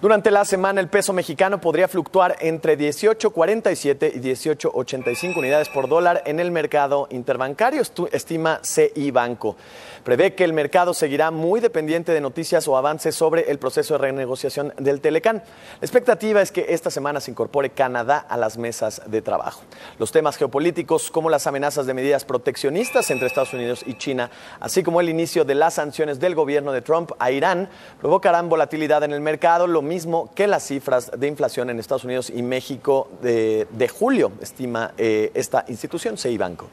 Durante la semana el peso mexicano podría fluctuar entre 18.47 y 18.85 unidades por dólar en el mercado interbancario, estima CI Banco. Prevé que el mercado seguirá muy dependiente de noticias o avances sobre el proceso de renegociación del Telecán. La expectativa es que esta semana se incorpore Canadá a las mesas de trabajo. Los temas geopolíticos como las amenazas de medidas proteccionistas entre Estados Unidos y China, así como el inicio de las sanciones del gobierno de Trump a Irán, provocarán volatilidad en el mercado, lo mismo que las cifras de inflación en Estados Unidos y México de, de julio, estima eh, esta institución, Banco.